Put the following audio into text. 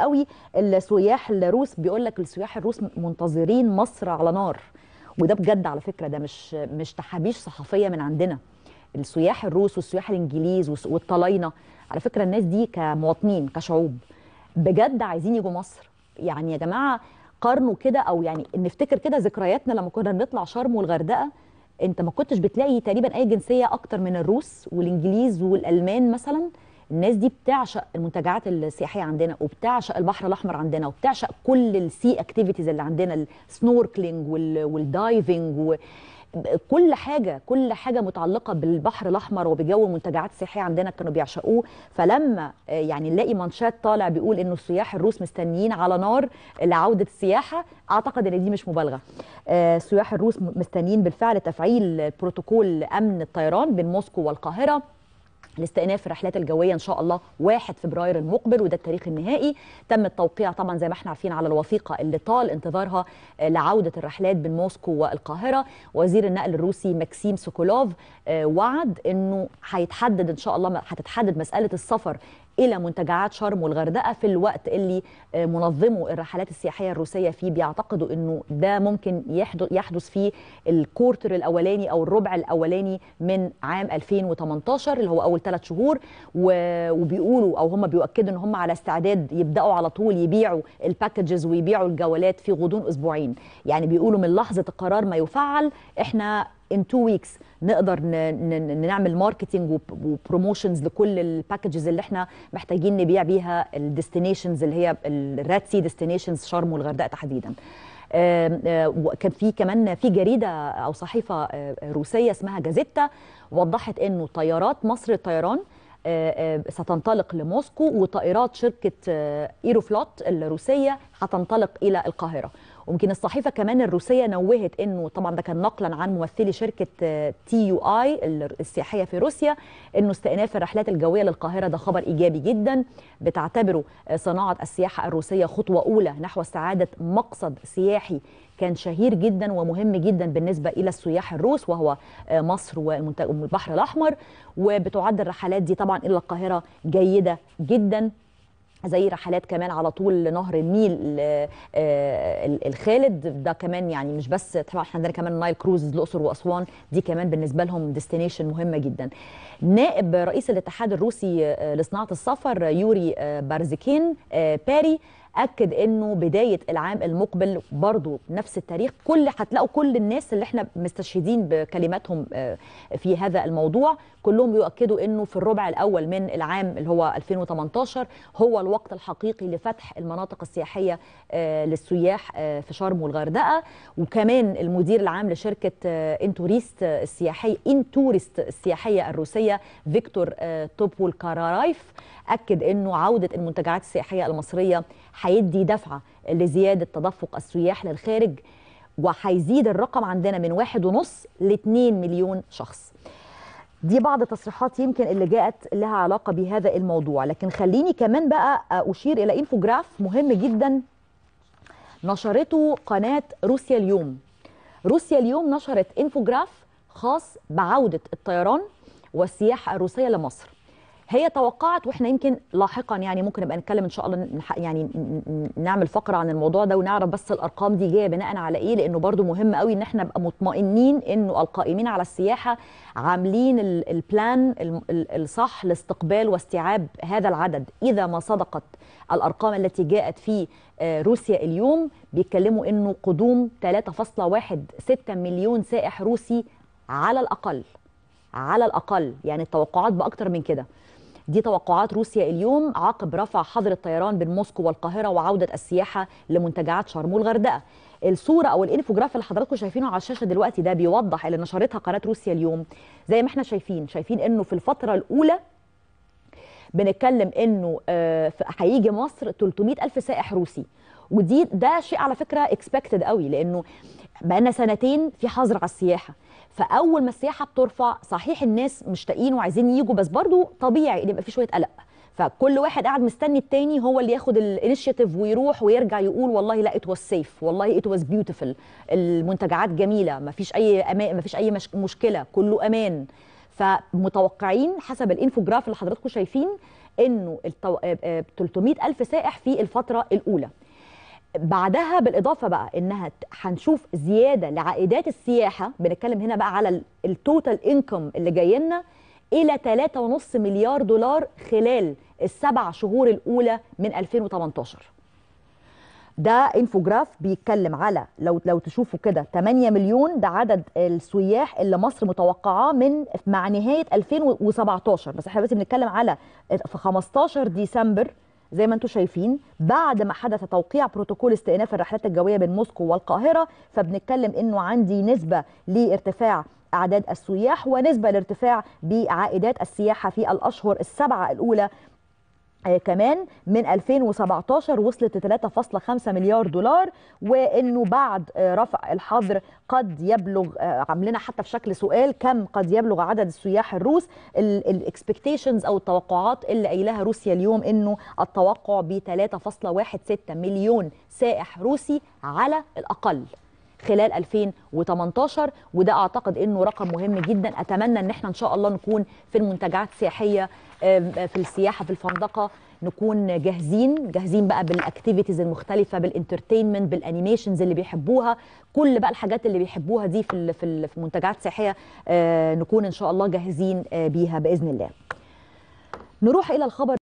قوي السياح الروس بيقول لك السياح الروس منتظرين مصر على نار وده بجد على فكره ده مش مش تحابيش صحفيه من عندنا السياح الروس والسياح الانجليز والطلاينه على فكره الناس دي كمواطنين كشعوب بجد عايزين يجوا مصر يعني يا جماعه قارنوا كده او يعني نفتكر كده ذكرياتنا لما كنا بنطلع شرم والغردقه انت ما كنتش بتلاقي تقريبا اي جنسيه اكتر من الروس والانجليز والالمان مثلا الناس دي بتعشق المنتجعات السياحيه عندنا وبتعشق البحر الاحمر عندنا وبتعشق كل السي اكتيفيتيز اللي عندنا السنوركلينج والدايفنج و... كل حاجه كل حاجه متعلقه بالبحر الاحمر وبجو المنتجعات السياحيه عندنا كانوا بيعشقوه فلما آه، يعني نلاقي مانشات طالع بيقول انه السياح الروس مستنيين على نار لعوده السياحه اعتقد ان دي مش مبالغه آه، السياح الروس مستنيين بالفعل تفعيل بروتوكول امن الطيران بين موسكو والقاهره لاستئناف الرحلات الجويه ان شاء الله 1 فبراير المقبل وده التاريخ النهائي تم التوقيع طبعا زي ما احنا عارفين على الوثيقه اللي طال انتظارها آه، لعوده الرحلات بين موسكو والقاهره وزير النقل الروسي مكسيم سوكولوف آه، وعد انه هيتحدد ان شاء الله هتتحدد مساله السفر الى منتجعات شرم والغردقه في الوقت اللي آه، منظمو الرحلات السياحيه الروسيه فيه بيعتقدوا انه ده ممكن يحدث في الكورتر الاولاني او الربع الاولاني من عام 2018 اللي هو اول ثلاث شهور وبيقولوا او هم بيؤكدوا ان هم على استعداد يبداوا على طول يبيعوا الباكجز ويبيعوا الجولات في غضون اسبوعين يعني بيقولوا من لحظه القرار ما يفعل احنا ان تو ويكس نقدر نعمل ماركتنج وبروموشنز لكل الباكجز اللي احنا محتاجين نبيع بيها الديستنيشنز اللي هي الريد سي ديستنيشنز شرم والغردقه تحديدا وكان في كمان في جريده او صحيفه روسيه اسمها جازيتا وضحت انه طيارات مصر الطيران ستنطلق لموسكو وطائرات شركه ايروفلوت الروسيه هتنطلق الى القاهره ويمكن الصحيفه كمان الروسيه نوهت انه طبعا ده كان نقلا عن ممثلي شركه آه، تي يو اي السياحيه في روسيا انه استئناف الرحلات الجويه للقاهره ده خبر ايجابي جدا بتعتبره صناعه السياحه الروسيه خطوه اولى نحو استعاده مقصد سياحي كان شهير جدا ومهم جدا بالنسبة إلى السياح الروس وهو آه، مصر والبحر الأحمر وبتعد الرحلات دي طبعا إلى القاهرة جيدة جدا زي رحلات كمان على طول نهر النيل آه، الخالد ده كمان يعني مش بس طبعا احنا عندنا كمان نايل كروز الاقصر واسوان دي كمان بالنسبه لهم ديستنيشن مهمه جدا نائب رئيس الاتحاد الروسي آه، لصناعه السفر يوري آه، بارزكين باري اكد انه بدايه العام المقبل برضه نفس التاريخ كل هتلاقوا كل الناس اللي احنا مستشهدين بكلماتهم آه، في هذا الموضوع كلهم يؤكدوا انه في الربع الاول من العام اللي هو 2018 هو الوقت الحقيقي لفتح المناطق السياحيه آه، للسياح آه، في شرم والغردقه وكمان المدير العام لشركه انتوريست السياحيه انتوريست السياحيه الروسيه فيكتور توبول كارارايف اكد انه عوده المنتجعات السياحيه المصريه هيدي دفعه لزياده تدفق السياح للخارج وهيزيد الرقم عندنا من واحد ونص ل 2 مليون شخص دي بعض التصريحات يمكن اللي جاءت لها علاقة بهذا الموضوع لكن خليني كمان بقى أشير إلى إنفوجراف مهم جدا نشرته قناة روسيا اليوم روسيا اليوم نشرت إنفوجراف خاص بعودة الطيران والسياحة الروسية لمصر هي توقعت واحنا يمكن لاحقا يعني ممكن نبقى نتكلم ان شاء الله يعني نعمل فقره عن الموضوع ده ونعرف بس الارقام دي جايه بناء على ايه لانه برده مهم قوي ان احنا نبقى مطمئنين انه القائمين على السياحه عاملين البلان الصح لاستقبال واستيعاب هذا العدد اذا ما صدقت الارقام التي جاءت في آه، روسيا اليوم بيتكلموا انه قدوم 3.16 مليون سائح روسي على الاقل على الاقل يعني التوقعات باكتر من كده دي توقعات روسيا اليوم عقب رفع حظر الطيران بين موسكو والقاهرة وعودة السياحة لمنتجعات شرم والغردقة الصورة أو الانفوجراف اللي حضراتكم شايفينه على الشاشة دلوقتي ده بيوضح اللي نشرتها قناة روسيا اليوم زي ما احنا شايفين شايفين أنه في الفترة الأولى بنتكلم أنه آه، هيجي مصر 300 ألف سائح روسي ودي ده شيء على فكره اكسبكتد قوي لانه بقالنا سنتين في حظر على السياحه فاول ما السياحه بترفع صحيح الناس مشتاقين وعايزين يجوا بس برضو طبيعي ان يبقى في شويه قلق فكل واحد قاعد مستني التاني هو اللي ياخد الانيشيتيف ويروح ويرجع يقول والله لا ات واز سيف والله ات واز بيوتيفل المنتجعات جميله ما فيش اي أمان ما فيش اي مش مشكله كله امان فمتوقعين حسب الانفوجراف اللي حضراتكم شايفين انه 300 آه، آه، الف سائح في الفتره الاولى بعدها بالاضافه بقى انها هنشوف زياده لعائدات السياحه بنتكلم هنا بقى على التوتال انكم اللي جاي لنا الى 3.5 مليار دولار خلال السبع شهور الاولى من 2018 ده انفوجراف بيتكلم على لو لو تشوفوا كده 8 مليون ده عدد السياح اللي مصر متوقعاه من مع نهايه 2017 بس احنا دلوقتي بنتكلم على في 15 ديسمبر زي ما انتم شايفين بعد ما حدث توقيع بروتوكول استئناف الرحلات الجويه بين موسكو والقاهره فبنتكلم انه عندي نسبه لارتفاع اعداد السياح ونسبه لارتفاع بعائدات السياحه في الاشهر السبعه الاولى آه، كمان من 2017 وصلت ل 3.5 مليار دولار وانه بعد آه، رفع الحظر قد يبلغ آه، عاملينها حتى في شكل سؤال كم قد يبلغ عدد السياح الروس الاكسبكتيشنز او التوقعات اللي قايلها روسيا اليوم انه التوقع ب 3.16 مليون سائح روسي على الاقل خلال 2018 وده اعتقد انه رقم مهم جدا اتمنى ان احنا ان شاء الله نكون في المنتجعات السياحيه في السياحه في الفندقه نكون جاهزين جاهزين بقى بالاكتيفيتيز المختلفه بالانترتينمنت بالانيميشنز اللي بيحبوها كل بقى الحاجات اللي بيحبوها دي في في المنتجعات السياحيه آه، نكون ان شاء الله جاهزين آه، بيها باذن الله نروح الى الخبر